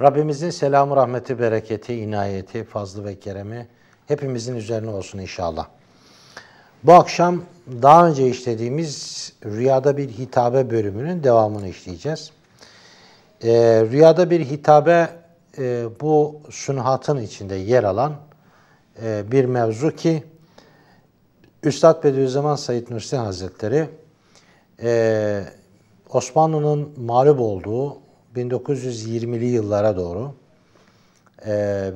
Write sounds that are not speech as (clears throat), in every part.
Rabbimizin selamı, rahmeti, bereketi, inayeti, fazlı ve keremi hepimizin üzerine olsun inşallah. Bu akşam daha önce işlediğimiz Rüyada Bir Hitabe bölümünün devamını işleyeceğiz. Ee, rüyada Bir Hitabe e, bu sünhatın içinde yer alan e, bir mevzu ki Üstad Bediüzzaman Said Nursi Hazretleri e, Osmanlı'nın mağlup olduğu 1920'li yıllara doğru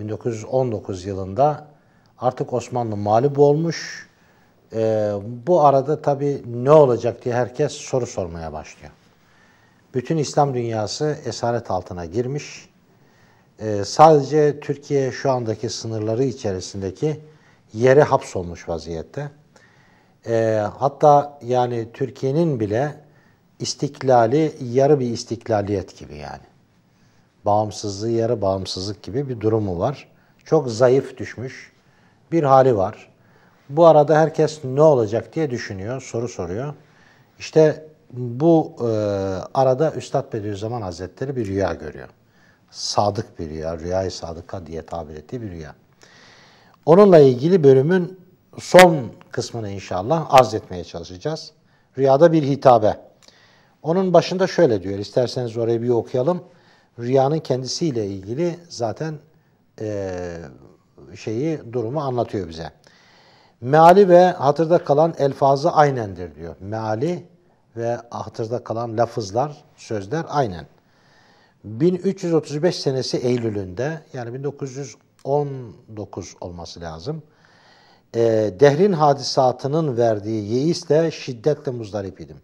1919 e, yılında artık Osmanlı mağlup olmuş. E, bu arada tabi ne olacak diye herkes soru sormaya başlıyor. Bütün İslam dünyası esaret altına girmiş. E, sadece Türkiye şu andaki sınırları içerisindeki yeri hapsolmuş vaziyette. Hatta yani Türkiye'nin bile istiklali yarı bir istiklaliyet gibi yani. Bağımsızlığı yarı bağımsızlık gibi bir durumu var. Çok zayıf düşmüş bir hali var. Bu arada herkes ne olacak diye düşünüyor, soru soruyor. İşte bu e, arada Üstad Bediüzzaman Hazretleri bir rüya görüyor. Sadık bir rüya, rüyayı sadıka diye tabir ettiği bir rüya. Onunla ilgili bölümün son kısmını inşallah arz etmeye çalışacağız. Rüyada bir hitabe. Onun başında şöyle diyor, isterseniz orayı bir okuyalım. Rüyanın kendisiyle ilgili zaten e, şeyi, durumu anlatıyor bize. Meali ve hatırda kalan elfazı aynendir diyor. Meali ve hatırda kalan lafızlar, sözler aynen. 1335 senesi Eylül'ünde yani 1919 olması lazım. E, dehrin hadisatının verdiği yeisle şiddetle muzdarip idim.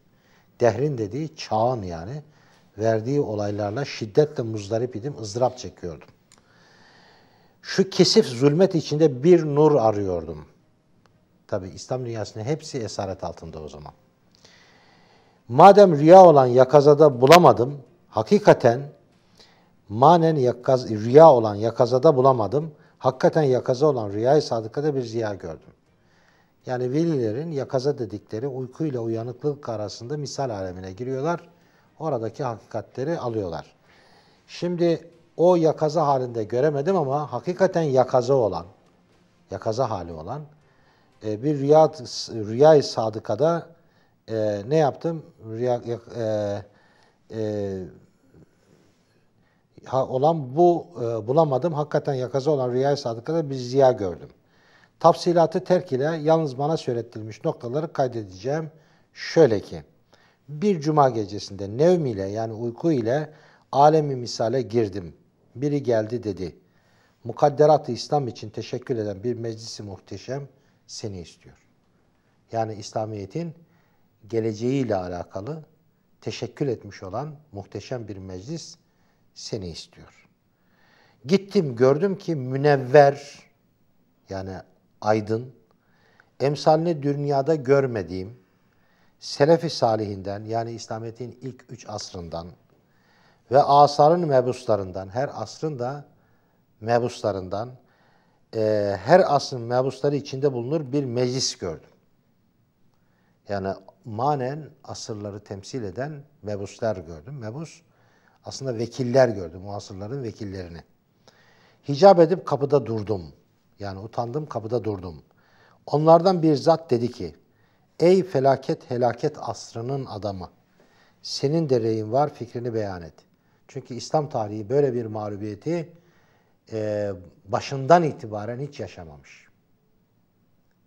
Dehrin dediği çağın yani verdiği olaylarla şiddetle muzdarip idim, ızdırap çekiyordum. Şu kesif zulmet içinde bir nur arıyordum. Tabi İslam dünyasının hepsi esaret altında o zaman. Madem rüya olan yakazada bulamadım, hakikaten manen yakaz, rüya olan yakazada bulamadım, hakikaten yakaza olan rüyayı sadıkada bir ziya gördüm. Yani velilerin yakaza dedikleri uykuyla uyanıklık arasında misal alemine giriyorlar. Oradaki hakikatleri alıyorlar. Şimdi o yakaza halinde göremedim ama hakikaten yakaza olan, yakaza hali olan e, bir rüya, rüyayı sadıkada e, ne yaptım? Rüya, e, e, ha, olan bu e, bulamadım. Hakikaten yakaza olan rüyayı sadıkada bir ziya gördüm. Tafsilatı terk ile yalnız bana söyletilmiş noktaları kaydedeceğim. Şöyle ki, bir cuma gecesinde nevm ile yani uyku ile alemi misale girdim. Biri geldi dedi. Mukadderat-ı İslam için teşekkür eden bir meclisi muhteşem seni istiyor. Yani İslamiyet'in geleceğiyle alakalı teşekkür etmiş olan muhteşem bir meclis seni istiyor. Gittim gördüm ki münevver yani aydın, emsalini dünyada görmediğim, Selefi Salihinden yani İslamiyet'in ilk üç asrından ve asarın mebuslarından, her asrın da mebuslarından, e, her asrın mebusları içinde bulunur bir meclis gördüm. Yani manen asırları temsil eden mebuslar gördüm. Mebus aslında vekiller gördüm, o asırların vekillerini. Hicap edip kapıda durdum. Yani utandım kapıda durdum. Onlardan bir zat dedi ki, Ey felaket helaket asrının adamı, senin de reyin var fikrini beyan et. Çünkü İslam tarihi böyle bir mağlubiyeti e, başından itibaren hiç yaşamamış.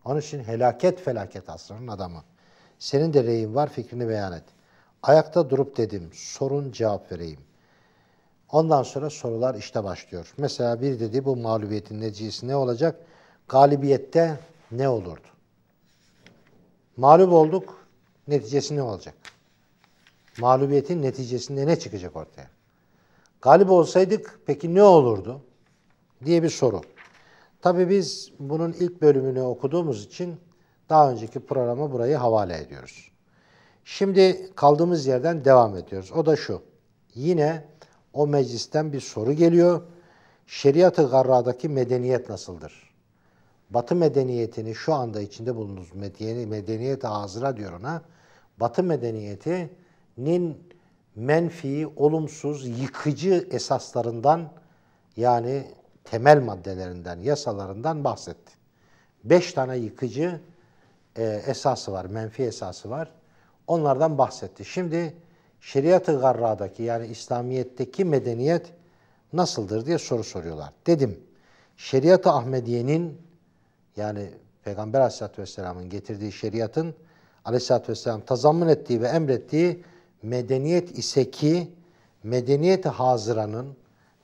Onun için helaket felaket asrının adamı. Senin de reyin var fikrini beyan et. Ayakta durup dedim, sorun cevap vereyim. Ondan sonra sorular işte başlıyor. Mesela bir dedi bu mağlubiyetin neticesi ne olacak? Galibiyette ne olurdu? Mağlup olduk, neticesi ne olacak? Mağlubiyetin neticesinde ne çıkacak ortaya? Galip olsaydık peki ne olurdu? diye bir soru. Tabii biz bunun ilk bölümünü okuduğumuz için daha önceki programı burayı havale ediyoruz. Şimdi kaldığımız yerden devam ediyoruz. O da şu. Yine o meclisten bir soru geliyor. Şeriatı garradaki medeniyet nasıldır? Batı medeniyetini şu anda içinde bulunduğumuz medeniyet, medeniyet ağzına diyor ona. Batı medeniyetinin menfi, olumsuz, yıkıcı esaslarından yani temel maddelerinden, yasalarından bahsetti. Beş tane yıkıcı e, esası var, menfi esası var. Onlardan bahsetti. Şimdi şeriat-ı garradaki yani İslamiyet'teki medeniyet nasıldır diye soru soruyorlar. Dedim şeriat-ı Ahmediye'nin yani Peygamber aleyhissalatü vesselamın getirdiği şeriatın aleyhissalatü vesselam tazammun ettiği ve emrettiği medeniyet ise ki medeniyet-i haziranın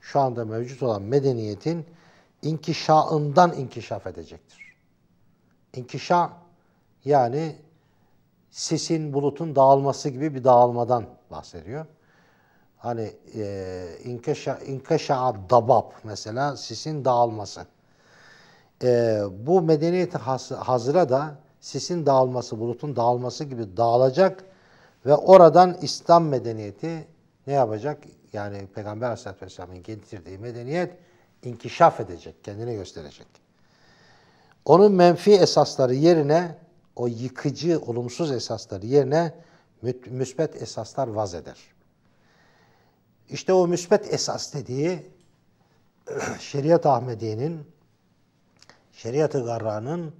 şu anda mevcut olan medeniyetin inkişaından inkişaf edecektir. İnkişa yani sisin, bulutun dağılması gibi bir dağılmadan bahsediyor. Hani e, inkeşa, inkeşa dabab mesela sisin dağılması. E, bu medeniyeti has, hazıra da sisin dağılması, bulutun dağılması gibi dağılacak ve oradan İslam medeniyeti ne yapacak? Yani Peygamber Aleyhisselatü Vesselam'ın getirdiği medeniyet inkişaf edecek, kendini gösterecek. Onun menfi esasları yerine o yıkıcı olumsuz esasları yerine müsbet esaslar vaz eder. İşte o müsbet esas dediği (clears throat) Şeriat Ahmedi'nin, Şeriat-ı Garra'nın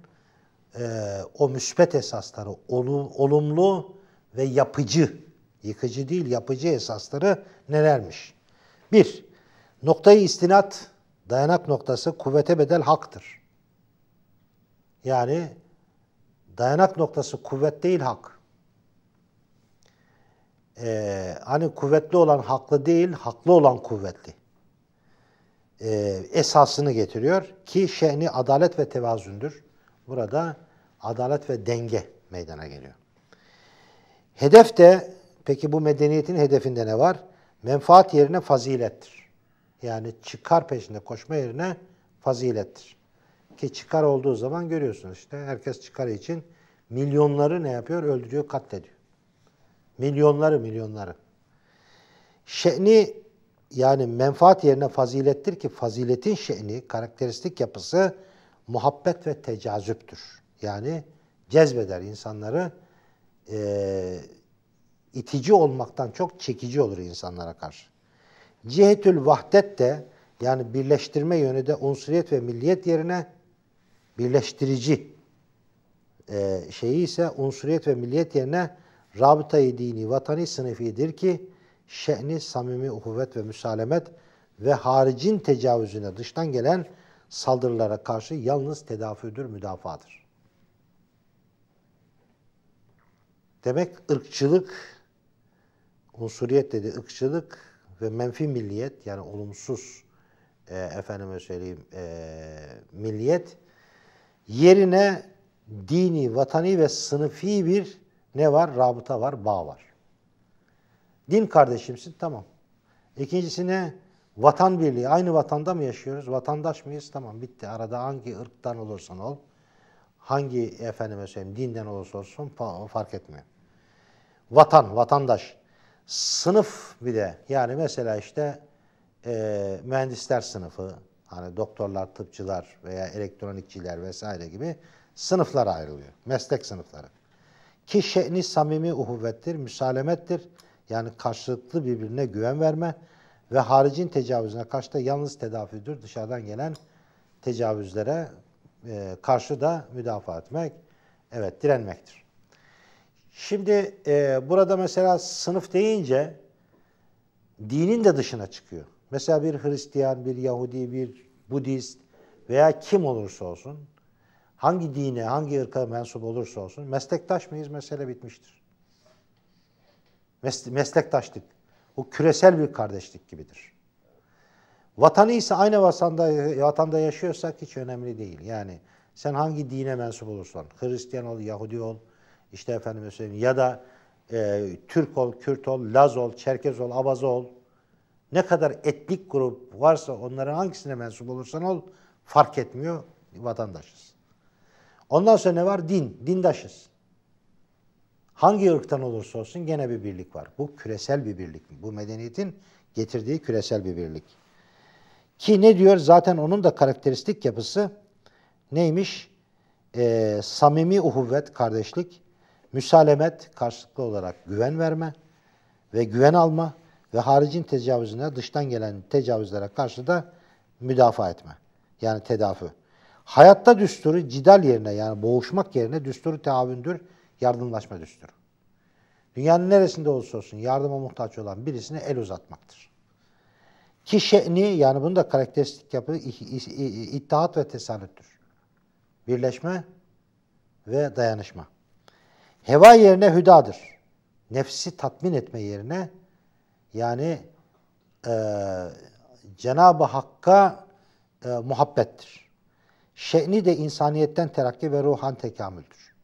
e, o müsbet esasları, olumlu ve yapıcı, yıkıcı değil yapıcı esasları nelermiş? Bir, noktayı istinat, dayanak noktası kuvvete bedel haktır. Yani dayanak noktası kuvvet değil hak. Ee, hani kuvvetli olan haklı değil, haklı olan kuvvetli. Ee, esasını getiriyor ki şehni adalet ve tevazündür. Burada adalet ve denge meydana geliyor. Hedef de peki bu medeniyetin hedefinde ne var? Menfaat yerine fazilettir. Yani çıkar peşinde koşma yerine fazilettir. Ki çıkar olduğu zaman görüyorsunuz işte herkes çıkar için milyonları ne yapıyor? Öldürüyor, katlediyor. Milyonları, milyonları. Şe'ni yani menfaat yerine fazilettir ki faziletin şe'ni, karakteristik yapısı muhabbet ve tecazüptür. Yani cezbeder insanları e, itici olmaktan çok çekici olur insanlara karşı. Cihetül vahdet de yani birleştirme yönü de unsuriyet ve milliyet yerine birleştirici e, şeyi ise unsuriyet ve milliyet yerine rabıtayı dini vatani sınıfidir ki şehni samimi uhuvvet ve müsalemet ve haricin tecavüzüne dıştan gelen saldırılara karşı yalnız tedafüdür, müdafadır. Demek ırkçılık, unsuriyet dedi ırkçılık ve menfi milliyet yani olumsuz e, efendime söyleyeyim e, milliyet Yerine dini, vatani ve sınıfi bir ne var? Rabıta var, bağ var. Din kardeşimsin, tamam. İkincisine vatan birliği. Aynı vatanda mı yaşıyoruz? Vatandaş mıyız? Tamam bitti. Arada hangi ırktan olursan ol, hangi efendime söyleyeyim dinden olursa olsun fark etmiyor. Vatan, vatandaş. Sınıf bir de yani mesela işte e, mühendisler sınıfı, Hani doktorlar, tıpçılar veya elektronikçiler vesaire gibi sınıflar ayrılıyor. Meslek sınıfları. Ki şe'ni samimi uhuvvettir, müsalemettir. Yani karşılıklı birbirine güven verme ve haricin tecavüzüne karşı da yalnız tedafidir. Dışarıdan gelen tecavüzlere e, karşı da müdafaa etmek, evet direnmektir. Şimdi e, burada mesela sınıf deyince dinin de dışına çıkıyor. Mesela bir Hristiyan, bir Yahudi, bir Budist veya kim olursa olsun, hangi dine, hangi ırka mensup olursa olsun meslektaş mıyız mesele bitmiştir. Mes meslektaşlık. O küresel bir kardeşlik gibidir. Vatanı ise aynı vatanda, vatanda yaşıyorsak hiç önemli değil. Yani sen hangi dine mensup olursan, Hristiyan ol, Yahudi ol, işte efendim ya da e, Türk ol, Kürt ol, Laz ol, Çerkez ol, Abaz ol, ne kadar etnik grup varsa onların hangisine mensup olursan ol fark etmiyor vatandaşız. Ondan sonra ne var? Din, dindaşız. Hangi ırktan olursa olsun gene bir birlik var. Bu küresel bir birlik. Bu medeniyetin getirdiği küresel bir birlik. Ki ne diyor? Zaten onun da karakteristik yapısı neymiş? Ee, samimi uhuvvet, kardeşlik, müsalemet, karşılıklı olarak güven verme ve güven alma, ve haricin tecavüzüne, dıştan gelen tecavüzlere karşı da müdafaa etme. Yani tedafi. Hayatta düsturu cidal yerine yani boğuşmak yerine düsturu teavündür, yardımlaşma düsturu. Dünyanın neresinde olursa olsun yardıma muhtaç olan birisine el uzatmaktır. Ki şe'ni yani bunun da karakteristik yapı ittihat ve tesanüttür. Birleşme ve dayanışma. Heva yerine hüdadır. Nefsi tatmin etme yerine yani e, Cenab-ı Hakk'a e, muhabbettir. Şe'ni de insaniyetten terakki ve ruhan tekamüldür.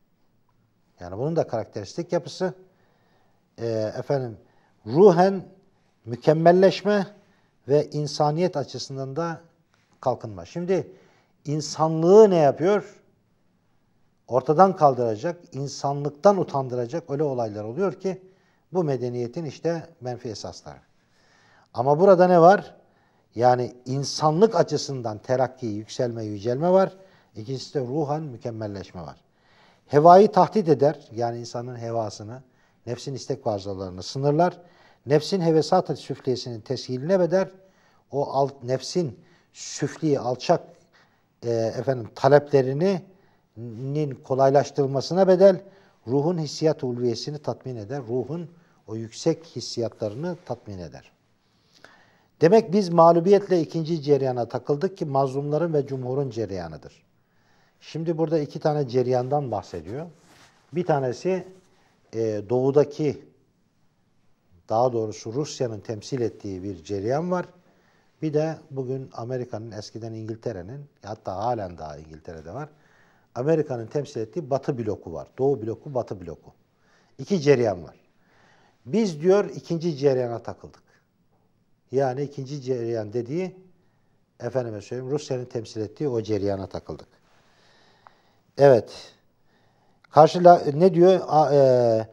Yani bunun da karakteristik yapısı e, efendim ruhen mükemmelleşme ve insaniyet açısından da kalkınma. Şimdi insanlığı ne yapıyor? Ortadan kaldıracak, insanlıktan utandıracak öyle olaylar oluyor ki bu medeniyetin işte menfi esasları. Ama burada ne var? Yani insanlık açısından terakki, yükselme, yücelme var. İkincisi de ruhan mükemmelleşme var. Hevayı tahdit eder. Yani insanın hevasını, nefsin istek varzalarını sınırlar. Nefsin hevesat süfliyesinin teshiline beder. o alt, nefsin süfliği alçak e, efendim nin kolaylaştırılmasına bedel ruhun hissiyat ulviyesini tatmin eder. Ruhun o yüksek hissiyatlarını tatmin eder. Demek biz mağlubiyetle ikinci cereyana takıldık ki mazlumların ve cumhurun cereyanıdır. Şimdi burada iki tane cereyandan bahsediyor. Bir tanesi e, doğudaki daha doğrusu Rusya'nın temsil ettiği bir cereyan var. Bir de bugün Amerika'nın eskiden İngiltere'nin hatta halen daha İngiltere'de var. Amerika'nın temsil ettiği Batı bloku var. Doğu bloku, Batı bloku. İki cereyan var. Biz diyor ikinci cereyana takıldık. Yani ikinci cereyan dediği efendime söyleyeyim Rusya'nın temsil ettiği o cereyana takıldık. Evet. Karşıla ne diyor? E,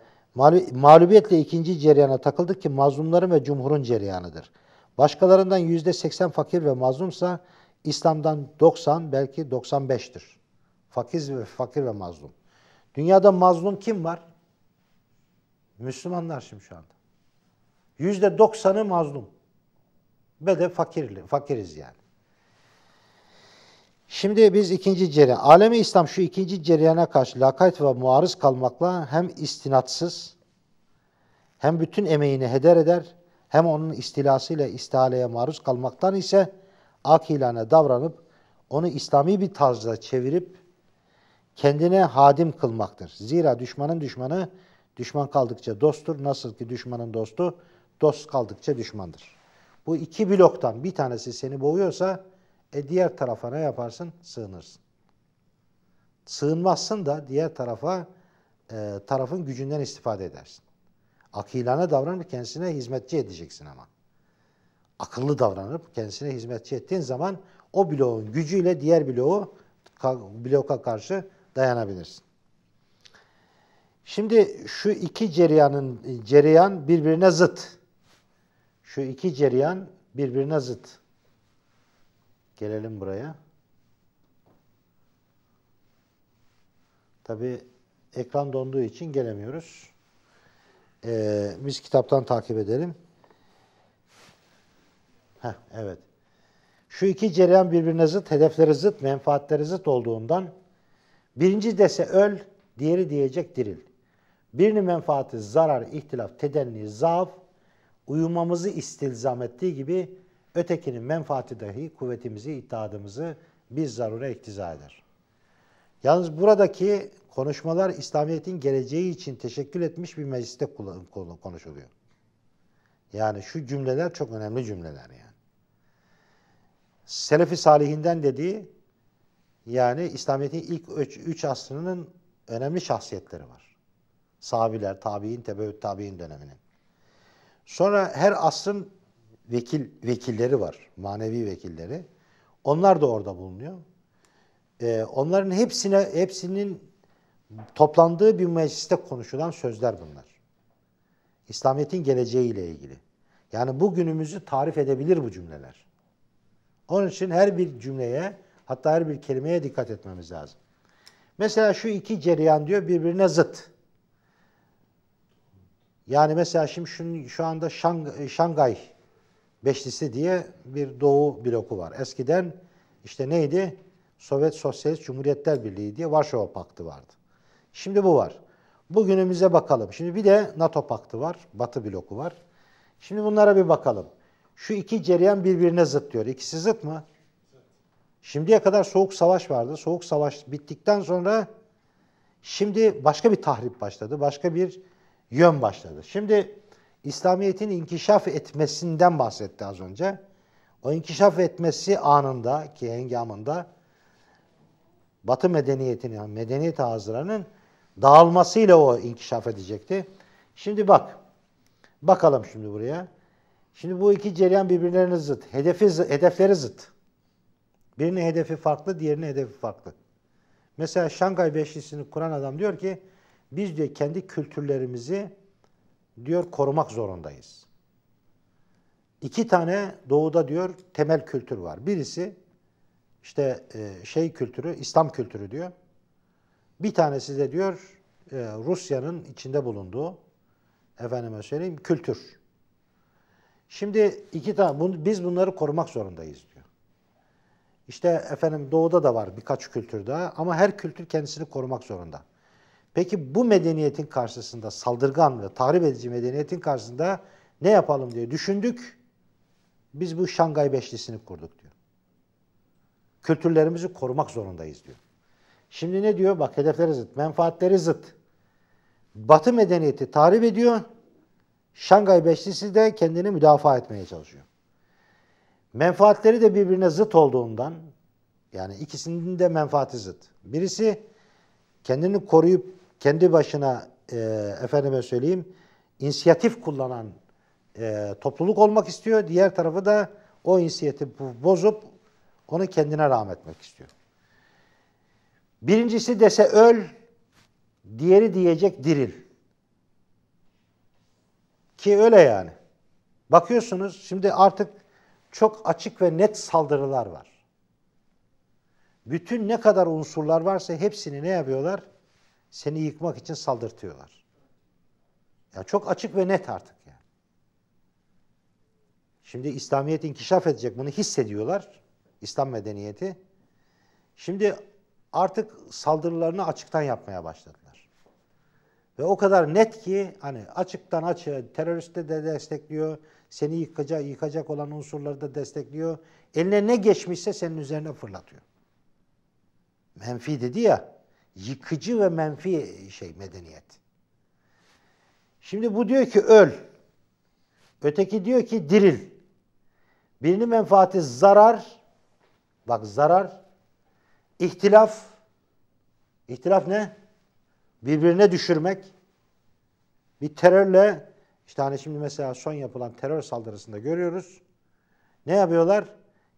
mağlubiyetle ikinci cereyana takıldık ki mazlumların ve cumhurun cereyanıdır. Başkalarından yüzde seksen fakir ve mazlumsa İslam'dan 90 belki 95'tir. Fakir ve fakir ve mazlum. Dünyada mazlum kim var? Müslümanlar şimdi şu anda. Yüzde doksanı mazlum. Ve de fakirli, fakiriz yani. Şimdi biz ikinci cereyan, alemi İslam şu ikinci cereyana karşı lakayt ve muarız kalmakla hem istinatsız, hem bütün emeğini heder eder, hem onun istilasıyla istihaleye maruz kalmaktan ise akilane davranıp, onu İslami bir tarzda çevirip, kendine hadim kılmaktır. Zira düşmanın düşmanı, Düşman kaldıkça dosttur. Nasıl ki düşmanın dostu, dost kaldıkça düşmandır. Bu iki bloktan bir tanesi seni boğuyorsa e diğer tarafa ne yaparsın? Sığınırsın. Sığınmazsın da diğer tarafa e, tarafın gücünden istifade edersin. Akilane davranıp kendisine hizmetçi edeceksin ama. Akıllı davranıp kendisine hizmetçi ettiğin zaman o bloğun gücüyle diğer bloğu bloka karşı dayanabilirsin. Şimdi şu iki cereyanın cereyan birbirine zıt. Şu iki cereyan birbirine zıt. Gelelim buraya. Tabi ekran donduğu için gelemiyoruz. Ee, biz kitaptan takip edelim. Heh, evet. Şu iki cereyan birbirine zıt, hedefleri zıt, menfaatleri zıt olduğundan birinci dese öl, diğeri diyecek diril. Birinin menfaati zarar, ihtilaf, tedenni, zaaf, uyumamızı istilzam ettiği gibi ötekinin menfaati dahi kuvvetimizi, ittiadımızı biz zarure iktiza eder. Yalnız buradaki konuşmalar İslamiyet'in geleceği için teşekkül etmiş bir mecliste konuşuluyor. Yani şu cümleler çok önemli cümleler yani. Selefi Salihinden dediği yani İslamiyet'in ilk üç, üç asrının önemli şahsiyetleri var. Sabiler, tabi'in, tebeüt tabi'in döneminin. Sonra her asrın vekil vekilleri var. Manevi vekilleri. Onlar da orada bulunuyor. Ee, onların hepsine hepsinin toplandığı bir mecliste konuşulan sözler bunlar. İslamiyet'in geleceği ile ilgili. Yani bugünümüzü tarif edebilir bu cümleler. Onun için her bir cümleye hatta her bir kelimeye dikkat etmemiz lazım. Mesela şu iki cereyan diyor birbirine zıt. Yani mesela şimdi şu, şu anda Şang, e, Şangay Beşlisi diye bir Doğu bloku var. Eskiden işte neydi? Sovyet Sosyalist Cumhuriyetler Birliği diye Varşova Paktı vardı. Şimdi bu var. Bugünümüze bakalım. Şimdi bir de NATO Paktı var, Batı bloku var. Şimdi bunlara bir bakalım. Şu iki cereyan birbirine zıt diyor. İkisi zıt mı? Şimdiye kadar soğuk savaş vardı. Soğuk savaş bittikten sonra şimdi başka bir tahrip başladı. Başka bir yön başladı. Şimdi İslamiyet'in inkişaf etmesinden bahsetti az önce. O inkişaf etmesi anında ki hengamında Batı medeniyetinin, yani medeniyet ağızlarının dağılmasıyla o inkişaf edecekti. Şimdi bak, bakalım şimdi buraya. Şimdi bu iki cereyan birbirlerine zıt. Hedefi, hedefleri zıt. Birinin hedefi farklı, diğerinin hedefi farklı. Mesela Şangay Beşlisi'ni kuran adam diyor ki biz diyor kendi kültürlerimizi diyor korumak zorundayız. İki tane doğuda diyor temel kültür var. Birisi işte e, şey kültürü, İslam kültürü diyor. Bir tanesi de diyor e, Rusya'nın içinde bulunduğu efendime söyleyeyim kültür. Şimdi iki tane biz bunları korumak zorundayız diyor. İşte efendim doğuda da var birkaç kültür daha ama her kültür kendisini korumak zorunda. Peki bu medeniyetin karşısında saldırgan ve tahrip edici medeniyetin karşısında ne yapalım diye düşündük. Biz bu Şangay Beşlisi'ni kurduk diyor. Kültürlerimizi korumak zorundayız diyor. Şimdi ne diyor? Bak hedefleri zıt, menfaatleri zıt. Batı medeniyeti tahrip ediyor. Şangay Beşlisi de kendini müdafaa etmeye çalışıyor. Menfaatleri de birbirine zıt olduğundan yani ikisinin de menfaati zıt. Birisi kendini koruyup kendi başına e, efendime söyleyeyim inisiyatif kullanan e, topluluk olmak istiyor. Diğer tarafı da o inisiyatifi bozup onu kendine rahmetmek istiyor. Birincisi dese öl, diğeri diyecek diril. Ki öyle yani. Bakıyorsunuz şimdi artık çok açık ve net saldırılar var. Bütün ne kadar unsurlar varsa hepsini ne yapıyorlar? seni yıkmak için saldırtıyorlar. Ya çok açık ve net artık yani. Şimdi İslamiyet inkişaf edecek bunu hissediyorlar. İslam medeniyeti. Şimdi artık saldırılarını açıktan yapmaya başladılar. Ve o kadar net ki hani açıktan açığa teröriste de destekliyor, seni yıkacak, yıkacak olan unsurları da destekliyor. Eline ne geçmişse senin üzerine fırlatıyor. Menfi dedi ya, Yıkıcı ve menfi şey medeniyet. Şimdi bu diyor ki öl. Öteki diyor ki diril. Birinin menfaati zarar. Bak zarar. İhtilaf. İhtilaf ne? Birbirine düşürmek. Bir terörle işte hani şimdi mesela son yapılan terör saldırısında görüyoruz. Ne yapıyorlar?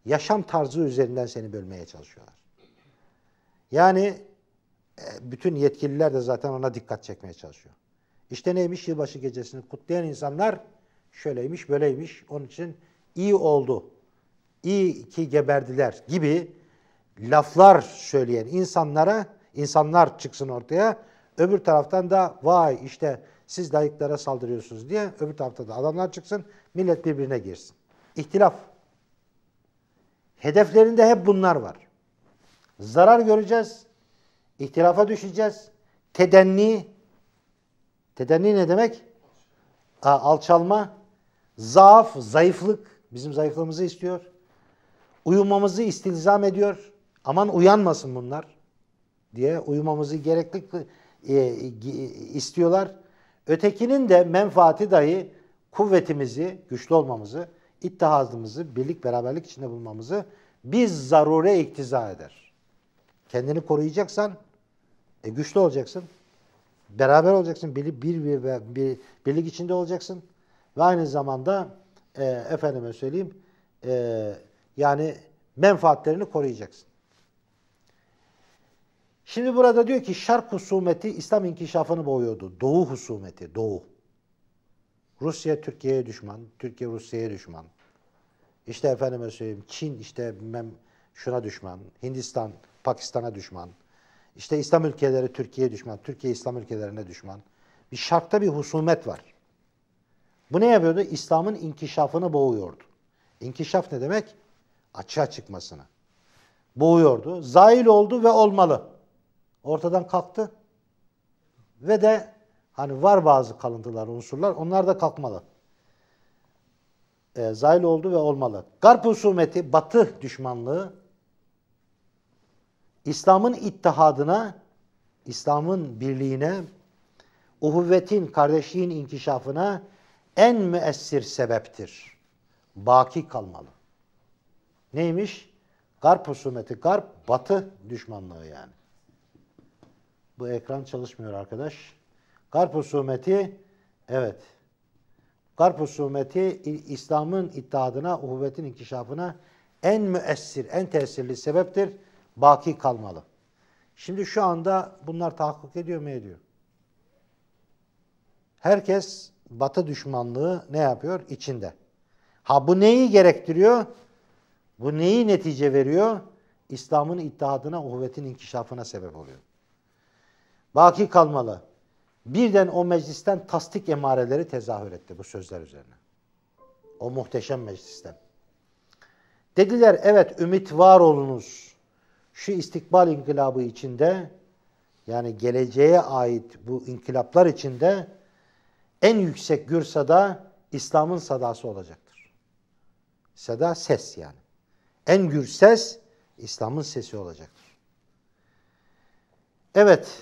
Yaşam tarzı üzerinden seni bölmeye çalışıyorlar. Yani e, bütün yetkililer de zaten ona dikkat çekmeye çalışıyor. İşte neymiş yılbaşı gecesini kutlayan insanlar şöyleymiş böyleymiş onun için iyi oldu, iyi ki geberdiler gibi laflar söyleyen insanlara insanlar çıksın ortaya. Öbür taraftan da vay işte siz layıklara saldırıyorsunuz diye öbür tarafta da adamlar çıksın millet birbirine girsin. İhtilaf. Hedeflerinde hep bunlar var. Zarar göreceğiz, İhtilafa düşeceğiz. Tedenni tedenni ne demek? alçalma, zaaf, zayıflık bizim zayıflığımızı istiyor. Uyumamızı istilzam ediyor. Aman uyanmasın bunlar diye uyumamızı gerekli e, istiyorlar. Ötekinin de menfaati dahi kuvvetimizi, güçlü olmamızı, ittihadımızı, birlik beraberlik içinde bulmamızı biz zarure iktiza eder. Kendini koruyacaksan e, güçlü olacaksın. Beraber olacaksın. Bir, bir, bir, bir, bir birlik içinde olacaksın. Ve aynı zamanda e, efendime söyleyeyim e, yani menfaatlerini koruyacaksın. Şimdi burada diyor ki şark husumeti İslam inkişafını boğuyordu. Doğu husumeti, doğu. Rusya Türkiye'ye düşman, Türkiye Rusya'ya düşman. İşte efendime söyleyeyim Çin işte mem şuna düşman, Hindistan Pakistan'a düşman. İşte İslam ülkeleri Türkiye'ye düşman. Türkiye İslam ülkelerine düşman. Bir şartta bir husumet var. Bu ne yapıyordu? İslam'ın inkişafını boğuyordu. İnkişaf ne demek? Açığa çıkmasını. Boğuyordu. Zail oldu ve olmalı. Ortadan kalktı. Ve de hani var bazı kalıntılar, unsurlar. Onlar da kalkmalı. E, zail oldu ve olmalı. Garp husumeti, batı düşmanlığı İslam'ın ittihadına, İslam'ın birliğine, uhuvvetin, kardeşliğin inkişafına en müessir sebeptir. Baki kalmalı. Neymiş? Garp husumeti, garp batı düşmanlığı yani. Bu ekran çalışmıyor arkadaş. Garp husumeti, evet. Garp husumeti İslam'ın ittihadına, uhuvvetin inkişafına en müessir, en tesirli sebeptir baki kalmalı. Şimdi şu anda bunlar tahakkuk ediyor mu ediyor? Herkes Batı düşmanlığı ne yapıyor? İçinde. Ha bu neyi gerektiriyor? Bu neyi netice veriyor? İslam'ın ittihadına, uhvetin inkişafına sebep oluyor. Baki kalmalı. Birden o meclisten tasdik emareleri tezahür etti bu sözler üzerine. O muhteşem meclisten. Dediler evet ümit var olunuz şu istikbal inkılabı içinde yani geleceğe ait bu inkılaplar içinde en yüksek gür sada İslam'ın sadası olacaktır. Seda ses yani. En gür ses İslam'ın sesi olacaktır. Evet.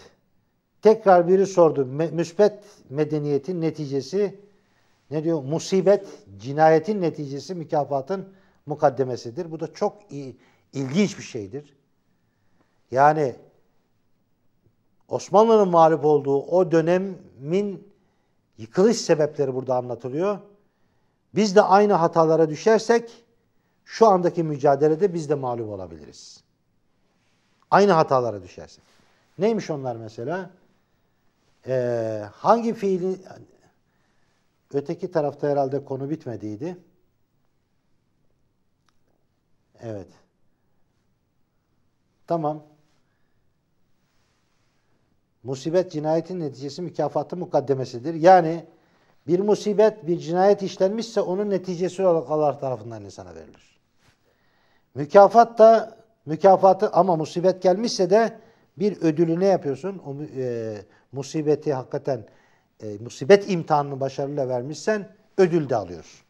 Tekrar biri sordu. müspet medeniyetin neticesi ne diyor? Musibet cinayetin neticesi mükafatın mukaddemesidir. Bu da çok iyi, ilginç bir şeydir. Yani Osmanlı'nın mağlup olduğu o dönemin yıkılış sebepleri burada anlatılıyor. Biz de aynı hatalara düşersek şu andaki mücadelede biz de mağlup olabiliriz. Aynı hatalara düşersek. Neymiş onlar mesela? Ee, hangi fiili öteki tarafta herhalde konu bitmediydi. Evet. Tamam. Musibet cinayetin neticesi mükafatı mukaddemesidir. Yani bir musibet, bir cinayet işlenmişse onun neticesi olarak Allah tarafından insana verilir. Mükafat da mükafatı ama musibet gelmişse de bir ödülü ne yapıyorsun? O e, musibeti hakikaten e, musibet imtihanını başarıyla vermişsen ödül de alıyorsun.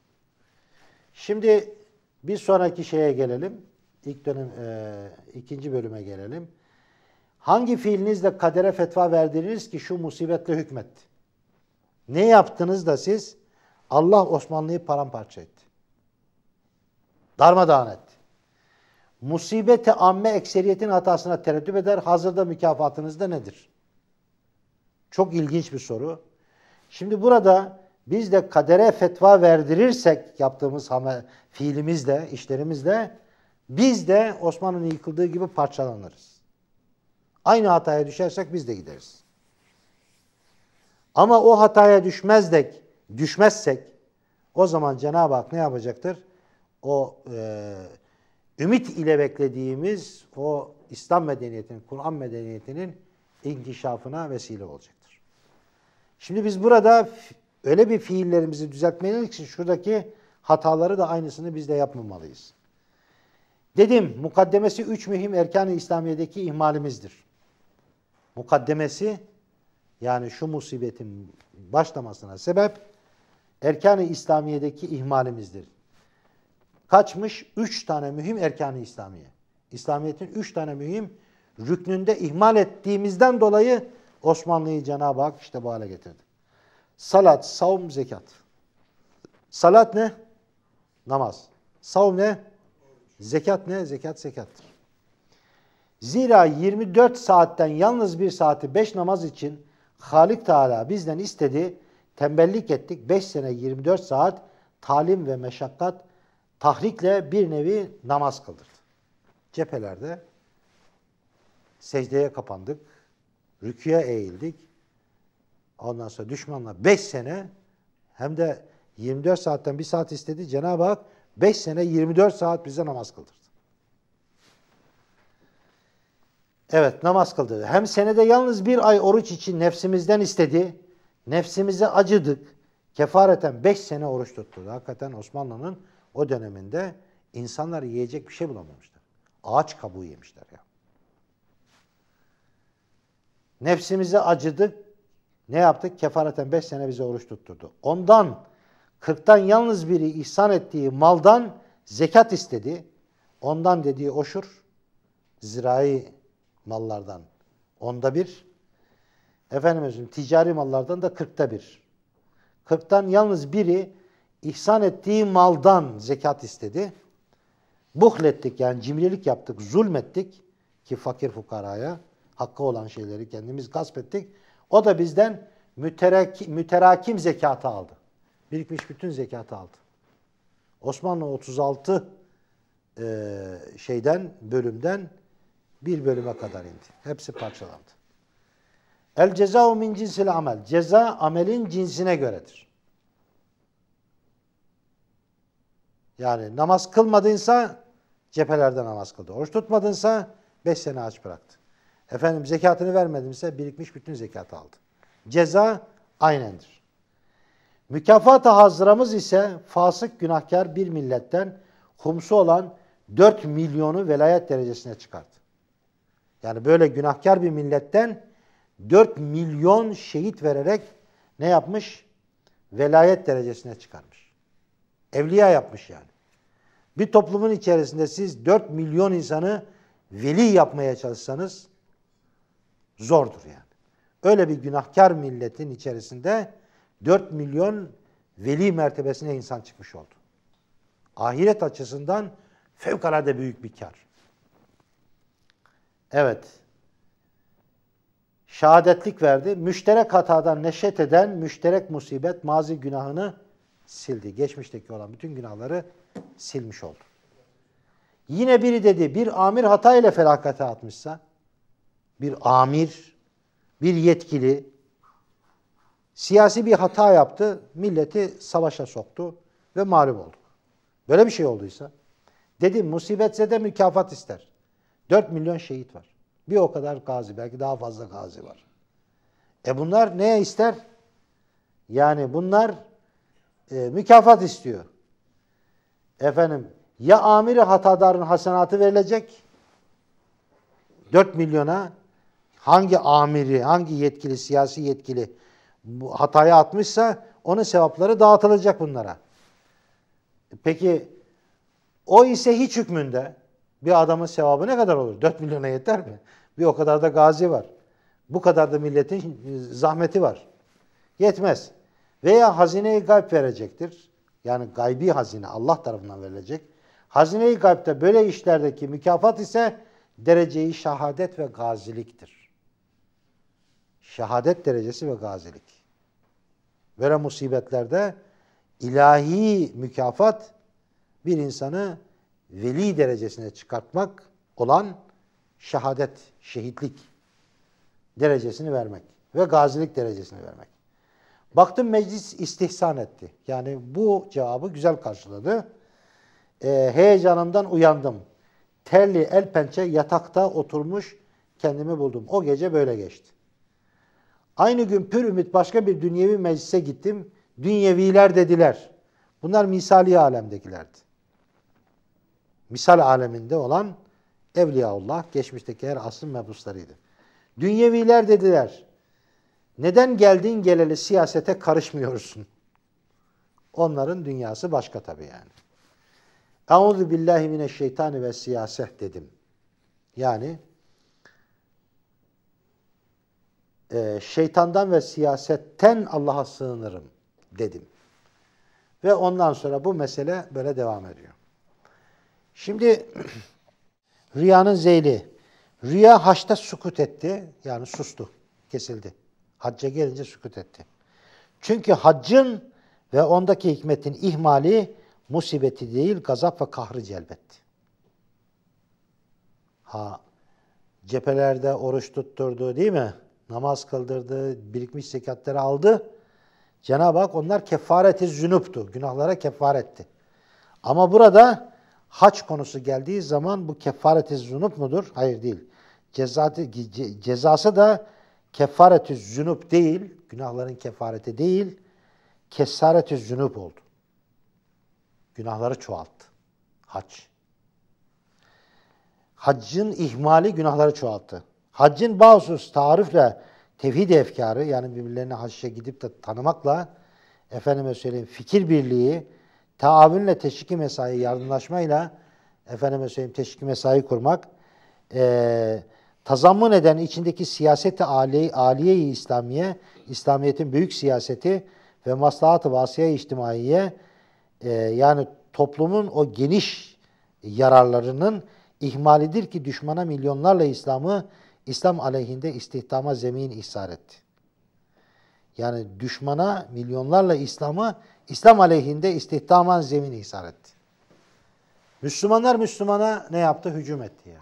Şimdi bir sonraki şeye gelelim. İlk dönem e, ikinci bölüme gelelim. Hangi fiilinizle kadere fetva verdiniz ki şu musibetle hükmetti? Ne yaptınız da siz? Allah Osmanlı'yı paramparça etti. Darmadağın etti. Musibeti amme ekseriyetin hatasına tereddüt eder. Hazırda mükafatınız da nedir? Çok ilginç bir soru. Şimdi burada biz de kadere fetva verdirirsek yaptığımız fiilimizle, işlerimizle biz de Osmanlı'nın yıkıldığı gibi parçalanırız. Aynı hataya düşersek biz de gideriz. Ama o hataya düşmezdek, düşmezsek o zaman Cenab-ı Hak ne yapacaktır? O e, ümit ile beklediğimiz o İslam medeniyetinin, Kur'an medeniyetinin inkişafına vesile olacaktır. Şimdi biz burada öyle bir fiillerimizi düzeltmeliyiz ki şuradaki hataları da aynısını biz de yapmamalıyız. Dedim mukaddemesi üç mühim erkan-ı İslamiye'deki ihmalimizdir mukaddemesi yani şu musibetin başlamasına sebep erkan-ı İslamiye'deki ihmalimizdir. Kaçmış? Üç tane mühim erkan-ı İslamiye. İslamiyet'in üç tane mühim rüknünde ihmal ettiğimizden dolayı Osmanlı'yı Cenab-ı Hak işte bu hale getirdi. Salat, savm, zekat. Salat ne? Namaz. Savm ne? Zekat ne? Zekat zekattır. Zira 24 saatten yalnız bir saati 5 namaz için Halik Teala bizden istedi, tembellik ettik. 5 sene 24 saat talim ve meşakkat tahrikle bir nevi namaz kıldırdı. Cephelerde secdeye kapandık, rüküye eğildik. Ondan sonra düşmanla 5 sene hem de 24 saatten bir saat istedi. Cenab-ı Hak 5 sene 24 saat bize namaz kıldırdı. Evet namaz kıldı. Hem senede yalnız bir ay oruç için nefsimizden istedi. Nefsimize acıdık. Kefareten beş sene oruç tuttu. Hakikaten Osmanlı'nın o döneminde insanlar yiyecek bir şey bulamamışlar. Ağaç kabuğu yemişler ya. Nefsimize acıdık. Ne yaptık? Kefareten beş sene bize oruç tutturdu. Ondan kırktan yalnız biri ihsan ettiği maldan zekat istedi. Ondan dediği oşur, zirai mallardan onda bir. Efendimizin ticari mallardan da kırkta bir. Kırktan yalnız biri ihsan ettiği maldan zekat istedi. Buhlettik yani cimrilik yaptık, zulmettik ki fakir fukaraya hakkı olan şeyleri kendimiz gasp ettik. O da bizden müteraki, müterakim zekatı aldı. Birikmiş bütün zekatı aldı. Osmanlı 36 e, şeyden, bölümden bir bölüme kadar indi. Hepsi parçalandı. El cezau min cinsil amel. Ceza amelin cinsine göredir. Yani namaz kılmadıysa cephelerde namaz kıldı. Oruç tutmadınsa beş sene aç bıraktı. Efendim zekatını vermedimse birikmiş bütün zekatı aldı. Ceza aynendir. Mükafat-ı hazıramız ise fasık günahkar bir milletten humsu olan 4 milyonu velayet derecesine çıkarttı. Yani böyle günahkar bir milletten 4 milyon şehit vererek ne yapmış? Velayet derecesine çıkarmış. Evliya yapmış yani. Bir toplumun içerisinde siz 4 milyon insanı veli yapmaya çalışsanız zordur yani. Öyle bir günahkar milletin içerisinde 4 milyon veli mertebesine insan çıkmış oldu. Ahiret açısından fevkalade büyük bir kar. Evet. Şehadetlik verdi. Müşterek hatadan neşet eden müşterek musibet mazi günahını sildi. Geçmişteki olan bütün günahları silmiş oldu. Yine biri dedi bir amir hata ile felakete atmışsa bir amir, bir yetkili siyasi bir hata yaptı, milleti savaşa soktu ve mağlup oldu. Böyle bir şey olduysa dedi musibetse de mükafat ister. 4 milyon şehit var. Bir o kadar gazi, belki daha fazla gazi var. E bunlar ne ister? Yani bunlar e, mükafat istiyor. Efendim ya amiri hatadarın hasenatı verilecek 4 milyona hangi amiri, hangi yetkili, siyasi yetkili bu hataya atmışsa onun sevapları dağıtılacak bunlara. E peki o ise hiç hükmünde bir adamın sevabı ne kadar olur? 4 milyona yeter mi? Bir o kadar da gazi var. Bu kadar da milletin zahmeti var. Yetmez. Veya hazineyi gayb verecektir. Yani gaybi hazine Allah tarafından verilecek. Hazine-i gaybde böyle işlerdeki mükafat ise dereceyi şahadet ve gaziliktir. Şahadet derecesi ve gazilik. Böyle musibetlerde ilahi mükafat bir insanı veli derecesine çıkartmak olan şehadet, şehitlik derecesini vermek ve gazilik derecesini vermek. Baktım meclis istihsan etti. Yani bu cevabı güzel karşıladı. E, heyecanımdan uyandım. Terli el pençe yatakta oturmuş kendimi buldum. O gece böyle geçti. Aynı gün pür ümit başka bir dünyevi meclise gittim. Dünyeviler dediler. Bunlar misali alemdekilerdi misal aleminde olan Evliyaullah geçmişteki her asrın mebuslarıydı. Dünyeviler dediler. Neden geldin geleli siyasete karışmıyorsun? Onların dünyası başka tabii yani. Euzu billahi mineşşeytani ve siyaset dedim. Yani ee, şeytandan ve siyasetten Allah'a sığınırım dedim. Ve ondan sonra bu mesele böyle devam ediyor. Şimdi (clears throat) rüyanın zeyli. Rüya haçta sukut etti. Yani sustu. Kesildi. Hacca gelince sukut etti. Çünkü haccın ve ondaki hikmetin ihmali musibeti değil gazap ve kahrı celbetti. Ha cephelerde oruç tutturdu değil mi? Namaz kıldırdı, birikmiş zekatları aldı. Cenab-ı Hak onlar kefareti zünüptü. Günahlara kefaretti. Ama burada haç konusu geldiği zaman bu kefareti zünup mudur? Hayır değil. Cezası, cezası da kefareti zunup değil, günahların kefareti değil, kesareti zünup oldu. Günahları çoğalttı. Haç. Haccın ihmali günahları çoğalttı. Haccın bazı tarifle tevhid-i efkarı yani birbirlerine haşşe gidip de tanımakla efendime söyleyeyim fikir birliği, taavünle teşviki mesai yardımlaşmayla efendime söyleyeyim teşviki mesai kurmak e, tazammun eden içindeki siyaseti ali, aliye-i İslamiye, İslamiyet'in büyük siyaseti ve maslahat-ı vasiye içtimaiye e, yani toplumun o geniş yararlarının ihmalidir ki düşmana milyonlarla İslam'ı İslam aleyhinde istihdama zemin ihsar etti. Yani düşmana milyonlarla İslam'ı İslam aleyhinde istihdaman zemini ihsar etti. Müslümanlar Müslümana ne yaptı? Hücum etti ya.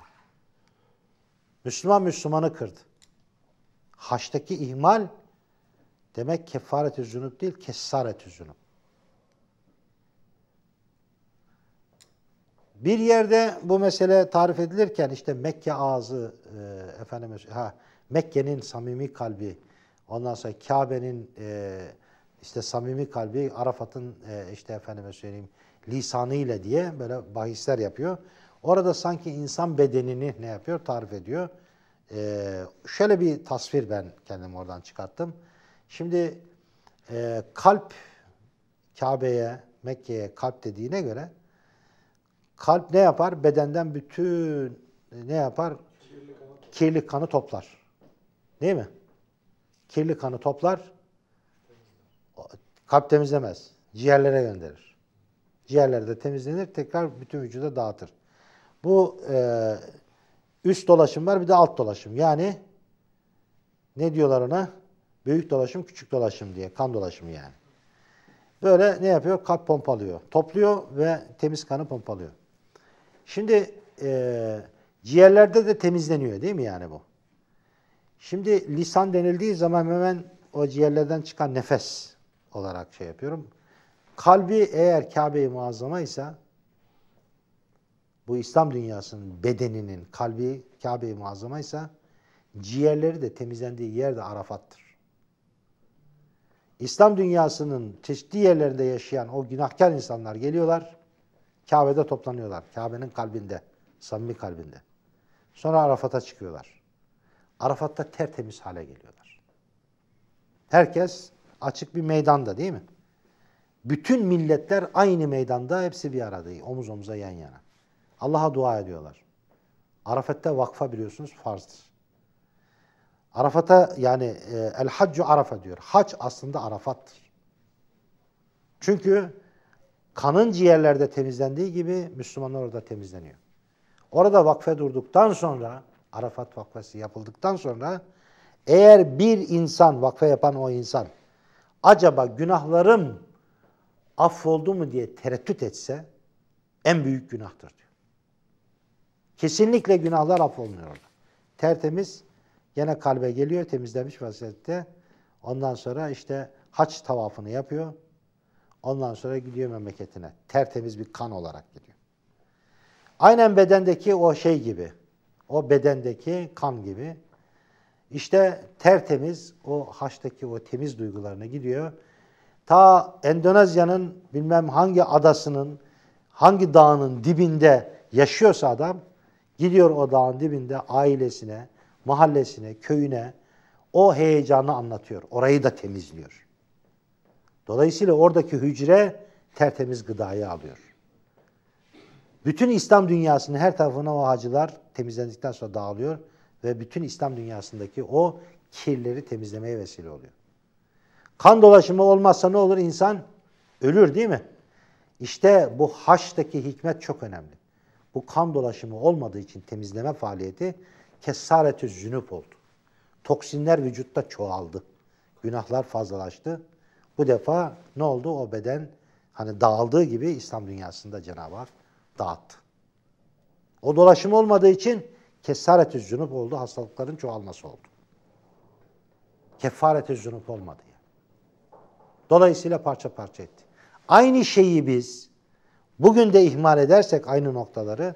Müslüman Müslümanı kırdı. Haçtaki ihmal demek kefaret-i değil, kesaret-i Bir yerde bu mesele tarif edilirken işte Mekke ağzı e, efendimiz ha Mekke'nin samimi kalbi Ondan sonra Kabe'nin e, işte samimi kalbi Arafat'ın e, işte efendime söyleyeyim lisanıyla diye böyle bahisler yapıyor. Orada sanki insan bedenini ne yapıyor? Tarif ediyor. Ee, şöyle bir tasvir ben kendim oradan çıkarttım. Şimdi e, kalp Kabe'ye, Mekke'ye kalp dediğine göre kalp ne yapar? Bedenden bütün ne yapar? Kirli kanı, Kirli kanı toplar. Değil mi? kirli kanı toplar, kalp temizlemez. Ciğerlere gönderir. Ciğerlerde temizlenir, tekrar bütün vücuda dağıtır. Bu e, üst dolaşım var, bir de alt dolaşım. Yani ne diyorlar ona? Büyük dolaşım, küçük dolaşım diye. Kan dolaşımı yani. Böyle ne yapıyor? Kalp pompalıyor. Topluyor ve temiz kanı pompalıyor. Şimdi e, ciğerlerde de temizleniyor değil mi yani bu? Şimdi lisan denildiği zaman hemen o ciğerlerden çıkan nefes olarak şey yapıyorum. Kalbi eğer Kabe-i Muazzama ise bu İslam dünyasının bedeninin kalbi Kabe-i Muazzama ise ciğerleri de temizlendiği yer de Arafat'tır. İslam dünyasının çeşitli yerlerinde yaşayan o günahkar insanlar geliyorlar. Kabe'de toplanıyorlar. Kabe'nin kalbinde, samimi kalbinde. Sonra Arafat'a çıkıyorlar. Arafat'ta tertemiz hale geliyorlar. Herkes açık bir meydanda değil mi? Bütün milletler aynı meydanda hepsi bir arada, omuz omuza yan yana. Allah'a dua ediyorlar. Arafat'ta vakfa biliyorsunuz farzdır. Arafat'a yani e, el haccu arafa diyor. Hac aslında Arafat'tır. Çünkü kanın ciğerlerde temizlendiği gibi Müslümanlar orada temizleniyor. Orada vakfe durduktan sonra Arafat vakfesi yapıldıktan sonra eğer bir insan, vakfe yapan o insan acaba günahlarım affoldu mu diye tereddüt etse en büyük günahtır diyor. Kesinlikle günahlar affolmuyor orada. Tertemiz gene kalbe geliyor temizlemiş vaziyette. Ondan sonra işte haç tavafını yapıyor. Ondan sonra gidiyor memleketine. Tertemiz bir kan olarak gidiyor. Aynen bedendeki o şey gibi. O bedendeki kan gibi. İşte tertemiz o haçtaki o temiz duygularına gidiyor. Ta Endonezya'nın bilmem hangi adasının hangi dağının dibinde yaşıyorsa adam gidiyor o dağın dibinde ailesine, mahallesine, köyüne o heyecanı anlatıyor. Orayı da temizliyor. Dolayısıyla oradaki hücre tertemiz gıdayı alıyor. Bütün İslam dünyasının her tarafına o hacılar temizlendikten sonra dağılıyor ve bütün İslam dünyasındaki o kirleri temizlemeye vesile oluyor. Kan dolaşımı olmazsa ne olur? insan ölür değil mi? İşte bu haçtaki hikmet çok önemli. Bu kan dolaşımı olmadığı için temizleme faaliyeti kesareti zünüp oldu. Toksinler vücutta çoğaldı. Günahlar fazlalaştı. Bu defa ne oldu? O beden hani dağıldığı gibi İslam dünyasında Cenab-ı Hak dağıttı. O dolaşım olmadığı için kesaretü zünup oldu. Hastalıkların çoğalması oldu. kefaret zünup olmadı. Dolayısıyla parça parça etti. Aynı şeyi biz bugün de ihmal edersek aynı noktaları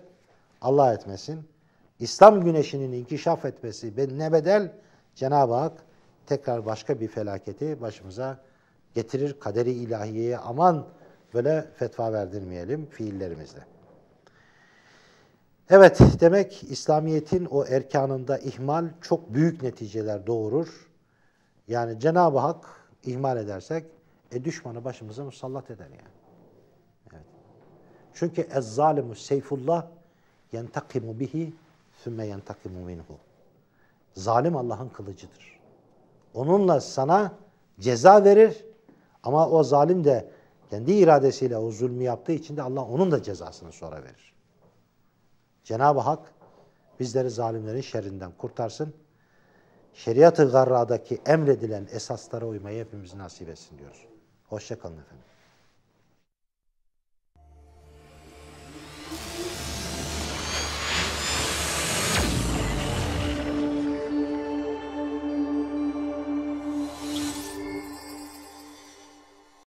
Allah etmesin. İslam güneşinin inkişaf etmesi ne bedel Cenab-ı Hak tekrar başka bir felaketi başımıza getirir. Kaderi ilahiyeye aman böyle fetva verdirmeyelim fiillerimizle. Evet, demek İslamiyet'in o erkanında ihmal çok büyük neticeler doğurur. Yani Cenab-ı Hak ihmal edersek, e düşmanı başımıza musallat eder yani. Evet. Çünkü ez-zalimu seyfullah yentakimu bihi sümme yentakimu minhu. Zalim Allah'ın kılıcıdır. Onunla sana ceza verir ama o zalim de kendi iradesiyle o zulmü yaptığı için de Allah onun da cezasını sonra verir. Cenab-ı Hak bizleri zalimlerin şerrinden kurtarsın. Şeriat-ı garradaki emredilen esaslara uymayı hepimiz nasip etsin diyoruz. Hoşçakalın efendim.